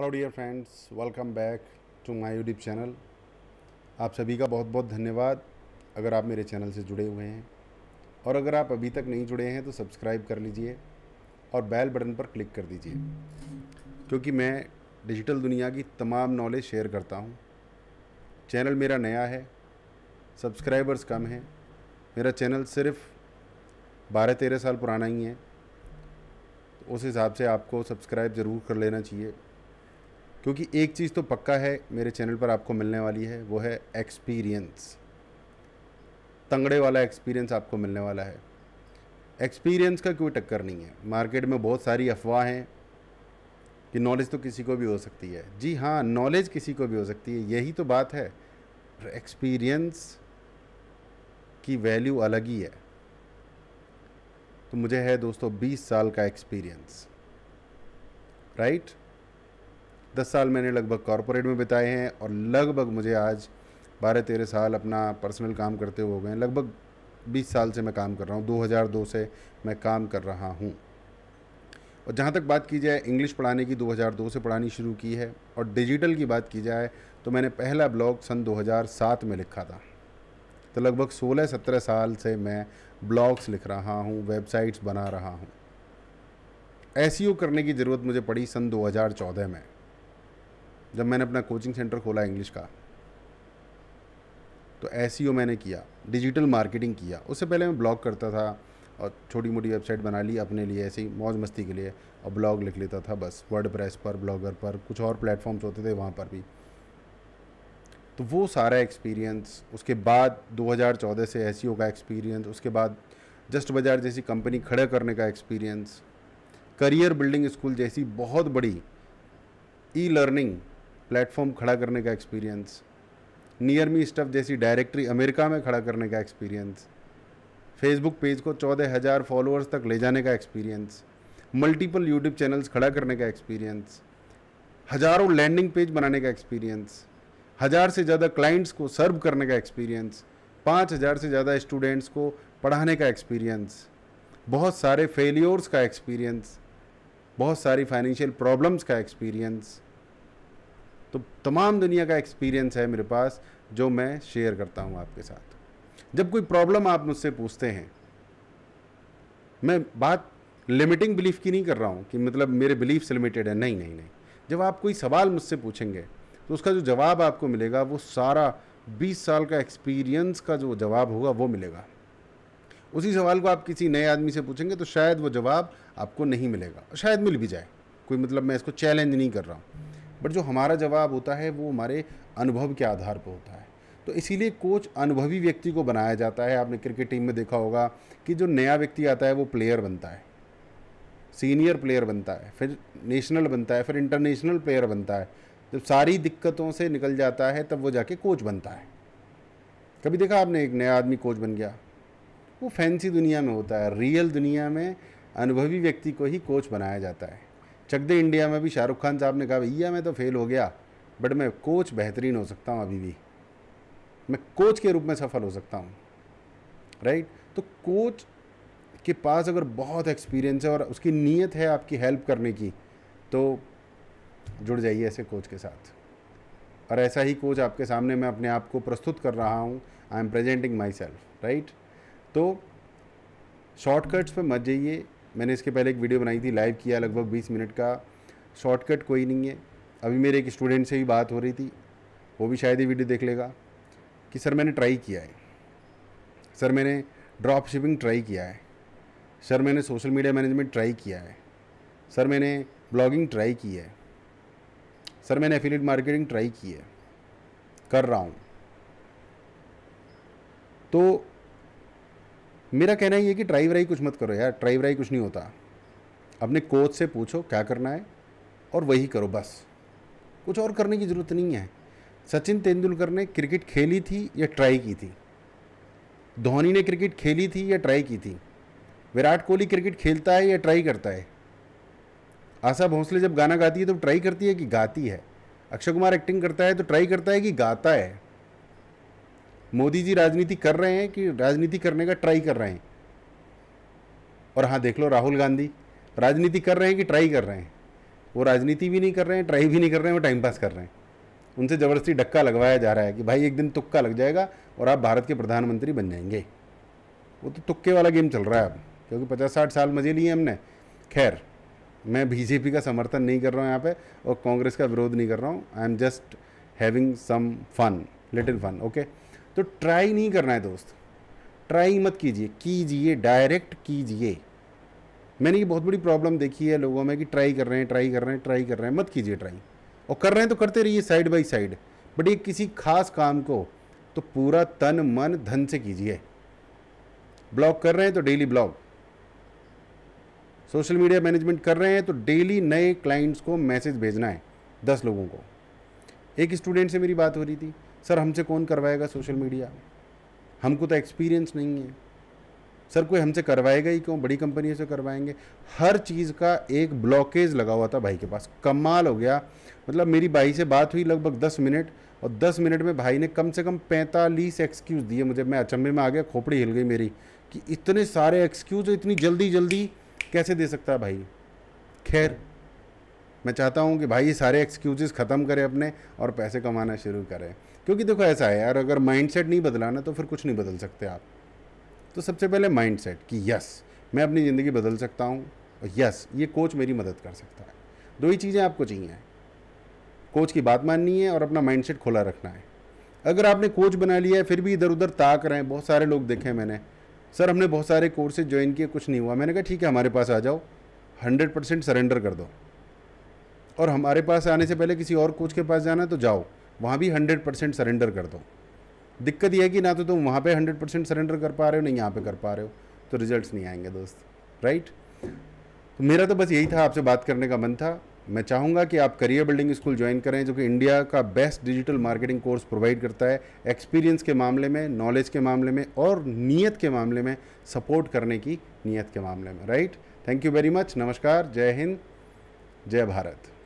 Hello dear friends welcome back to my YouTube channel आप सभी का बहुत बहुत धन्यवाद अगर आप मेरे चैनल से जुड़े हुए हैं और अगर आप अभी तक नहीं जुड़े हैं तो सब्सक्राइब कर लीजिए और बेल बटन पर क्लिक कर दीजिए क्योंकि मैं डिजिटल दुनिया की तमाम नॉलेज शेयर करता हूँ चैनल मेरा नया है सब्सक्राइबर्स कम हैं मेरा चैनल सिर्फ बारह तेरह साल पुराना ही है तो उस हिसाब से आपको सब्सक्राइब ज़रूर कर लेना चाहिए क्योंकि एक चीज़ तो पक्का है मेरे चैनल पर आपको मिलने वाली है वो है एक्सपीरियंस तंगड़े वाला एक्सपीरियंस आपको मिलने वाला है एक्सपीरियंस का कोई टक्कर नहीं है मार्केट में बहुत सारी अफवाह हैं कि नॉलेज तो किसी को भी हो सकती है जी हाँ नॉलेज किसी को भी हो सकती है यही तो बात है एक्सपीरियंस की वैल्यू अलग ही है तो मुझे है दोस्तों 20 साल का एक्सपीरियंस राइट right? दस साल मैंने लगभग कॉरपोरेट में बिताए हैं और लगभग मुझे आज बारह तेरह साल अपना पर्सनल काम करते हुए हो गए हैं लगभग बीस साल से मैं काम कर रहा हूँ दो से मैं काम कर रहा हूँ और जहाँ तक बात की जाए इंग्लिश पढ़ाने की 2002 से पढ़ानी शुरू की है और डिजिटल की बात की जाए तो मैंने पहला ब्लॉग सन 2007 में लिखा था तो लगभग 16-17 साल से मैं ब्लॉग्स लिख रहा हूँ वेबसाइट्स बना रहा हूँ एस e करने की ज़रूरत मुझे पड़ी सन 2014 में जब मैंने अपना कोचिंग सेंटर खोला इंग्लिश का तो एस e मैंने किया डिजिटल मार्केटिंग किया उससे पहले मैं ब्लॉग करता था और छोटी मोटी वेबसाइट बना ली अपने लिए ऐसे ही मौज मस्ती के लिए और ब्लॉग लिख लेता था बस वर्ड प्रेस पर ब्लॉगर पर कुछ और प्लेटफॉर्म्स होते थे वहाँ पर भी तो वो सारा एक्सपीरियंस उसके बाद 2014 से एस e का एक्सपीरियंस उसके बाद जस्ट बाजार जैसी कंपनी खड़ा करने का एक्सपीरियंस करियर बिल्डिंग स्कूल जैसी बहुत बड़ी ई लर्निंग प्लेटफॉर्म खड़ा करने का एक्सपीरियंस नियर मी स्टफ जैसी डायरेक्टरी अमेरिका में खड़ा करने का एक्सपीरियंस फेसबुक पेज को चौदह हज़ार फॉलोअर्स तक ले जाने का एक्सपीरियंस मल्टीपल यूट्यूब चैनल्स खड़ा करने का एक्सपीरियंस हज़ारों लैंडिंग पेज बनाने का एक्सपीरियंस हज़ार से ज़्यादा क्लाइंट्स को सर्व करने का एक्सपीरियंस पाँच हज़ार से ज़्यादा स्टूडेंट्स को पढ़ाने का एक्सपीरियंस बहुत सारे फेलियोर्स का एक्सपीरियंस बहुत सारी फाइनेंशियल प्रॉब्लम्स का एक्सपीरियंस तो तमाम दुनिया का एक्सपीरियंस है मेरे पास जो मैं शेयर करता हूँ आपके साथ जब कोई प्रॉब्लम आप मुझसे पूछते हैं मैं बात लिमिटिंग बिलीफ की नहीं कर रहा हूँ कि मतलब मेरे बिलीफ से लिमिटेड है नहीं नहीं नहीं जब आप कोई सवाल मुझसे पूछेंगे तो उसका जो जवाब आपको मिलेगा वो सारा 20 साल का एक्सपीरियंस का जो जवाब होगा वो मिलेगा उसी सवाल को आप किसी नए आदमी से पूछेंगे तो शायद वो जवाब आपको नहीं मिलेगा शायद मिल भी जाए कोई मतलब मैं इसको चैलेंज नहीं कर रहा हूँ बट जो हमारा जवाब होता है वो हमारे अनुभव के आधार पर होता है तो इसीलिए कोच अनुभवी व्यक्ति को बनाया जाता है आपने क्रिकेट टीम में देखा होगा कि जो नया व्यक्ति आता है वो प्लेयर बनता है सीनियर प्लेयर बनता है फिर नेशनल बनता है फिर इंटरनेशनल प्लेयर बनता है जब सारी दिक्कतों से निकल जाता है तब वो जाके कोच बनता है कभी देखा आपने एक नया आदमी कोच बन गया वो फैंसी दुनिया में होता है रियल दुनिया में अनुभवी व्यक्ति को ही कोच बनाया जाता है चक दे इंडिया में भी शाहरुख खान साहब ने कहा भैया मैं तो फेल हो गया बट मैं कोच बेहतरीन हो सकता हूँ अभी भी मैं कोच के रूप में सफल हो सकता हूँ राइट तो कोच के पास अगर बहुत एक्सपीरियंस है और उसकी नीयत है आपकी हेल्प करने की तो जुड़ जाइए ऐसे कोच के साथ और ऐसा ही कोच आपके सामने मैं अपने आप को प्रस्तुत कर रहा हूँ I am presenting myself right तो शॉर्टकट्स पे मत जाइए मैंने इसके पहले एक वीडियो बनाई थी लाइव किया लगभग बीस मिनट का शॉर्टकट कोई नहीं है अभी मेरे एक स्टूडेंट से भी बात हो रही थी वो भी शायद ही वीडियो देख लेगा कि सर मैंने ट्राई किया है सर मैंने ड्रॉप शिपिंग ट्राई किया है सर मैंने सोशल मीडिया मैनेजमेंट ट्राई किया है सर मैंने ब्लॉगिंग ट्राई की है सर मैंने एफिलेट मार्केटिंग ट्राई की है कर रहा हूँ तो मेरा कहना ये कि ट्राई व्राई कुछ मत करो यार ट्राई व्राई कुछ नहीं होता अपने कोच से पूछो क्या करना है और वही करो बस कुछ और करने की ज़रूरत नहीं है सचिन तेंदुलकर ने क्रिकेट खेली थी या ट्राई की थी धोनी ने क्रिकेट खेली थी या ट्राई की थी विराट कोहली क्रिकेट खेलता है या ट्राई करता है आशा भोंसले जब गाना गाती है तो ट्राई करती है कि गाती है अक्षय कुमार एक्टिंग करता है तो ट्राई करता है कि गाता है मोदी जी राजनीति कर रहे हैं कि राजनीति करने का ट्राई कर रहे हैं और हाँ देख लो राहुल गांधी राजनीति कर रहे हैं कि ट्राई कर रहे हैं वो राजनीति भी नहीं कर रहे हैं ट्राई भी नहीं कर रहे हैं वो टाइम पास कर रहे हैं उनसे ज़बरदस्ती डक्का लगवाया जा रहा है कि भाई एक दिन तुक्का लग जाएगा और आप भारत के प्रधानमंत्री बन जाएंगे वो तो तुक्के वाला गेम चल रहा है अब क्योंकि पचास साठ साल मजे लिए हमने खैर मैं बीजेपी का समर्थन नहीं कर रहा हूँ यहाँ पे और कांग्रेस का विरोध नहीं कर रहा हूँ I am just having some fun little fun okay तो ट्राई नहीं करना है दोस्त ट्राई मत कीजिए कीजिए डायरेक्ट कीजिए मैंने ये बहुत बड़ी प्रॉब्लम देखी है लोगों में कि ट्राई कर रहे हैं ट्राई कर रहे हैं ट्राई कर रहे हैं मत कीजिए ट्राई और कर रहे हैं तो करते रहिए साइड बाई साइड बट ये किसी खास काम को तो पूरा तन मन धन से कीजिए ब्लॉग कर रहे हैं तो daily blog social media management कर रहे हैं तो डेली नए क्लाइंट्स को मैसेज भेजना है दस लोगों को एक स्टूडेंट से मेरी बात हो रही थी सर हमसे कौन करवाएगा सोशल मीडिया हमको तो एक्सपीरियंस नहीं है सर कोई हमसे करवाएगा ही क्यों बड़ी कंपनी से करवाएंगे हर चीज़ का एक ब्लॉकेज लगा हुआ था भाई के पास कमाल हो गया मतलब मेरी भाई से बात हुई लगभग दस मिनट और दस मिनट में भाई ने कम से कम पैंतालीस एक्सक्यूज़ दिए मुझे मैं अचंभे में आ गया खोपड़ी हिल गई मेरी कि इतने सारे एक्सक्यूज़ इतनी जल्दी जल्दी कैसे दे सकता है भाई खैर मैं चाहता हूँ कि भाई ये सारे एक्सक्यूज़ ख़त्म करें अपने और पैसे कमाना शुरू करें क्योंकि देखो ऐसा है यार अगर माइंडसेट नहीं बदला ना तो फिर कुछ नहीं बदल सकते आप तो सबसे पहले माइंडसेट कि यस मैं अपनी ज़िंदगी बदल सकता हूँ और यस ये कोच मेरी मदद कर सकता है दो ही चीज़ें आपको चाहिए कोच की बात माननी है और अपना माइंडसेट खोला रखना है अगर आपने कोच बना लिया है फिर भी इधर उधर ताक रहे हैं बहुत सारे लोग देखे मैंने सर हमने बहुत सारे कोर्सेज ज्वाइन किए कुछ नहीं हुआ मैंने कहा ठीक है हमारे पास आ जाओ हंड्रेड परसेंट सरेंडर कर दो और हमारे पास आने से पहले किसी और कोच के पास जाना है तो जाओ वहाँ भी हंड्रेड परसेंट सरेंडर कर दो दिक्कत यह है कि ना तो तुम वहाँ पे हंड्रेड परसेंट सरेंडर कर पा रहे हो नहीं यहाँ पे कर पा रहे हो तो रिजल्ट्स नहीं आएंगे दोस्त राइट तो मेरा तो बस यही था आपसे बात करने का मन था मैं चाहूँगा कि आप करियर बिल्डिंग स्कूल ज्वाइन करें जो कि इंडिया का best digital marketing course provide करता है एक्सपीरियंस के मामले में नॉलेज के मामले में और नीयत के मामले में सपोर्ट करने की नीयत के मामले में right thank you very much नमस्कार जय हिंद जय भारत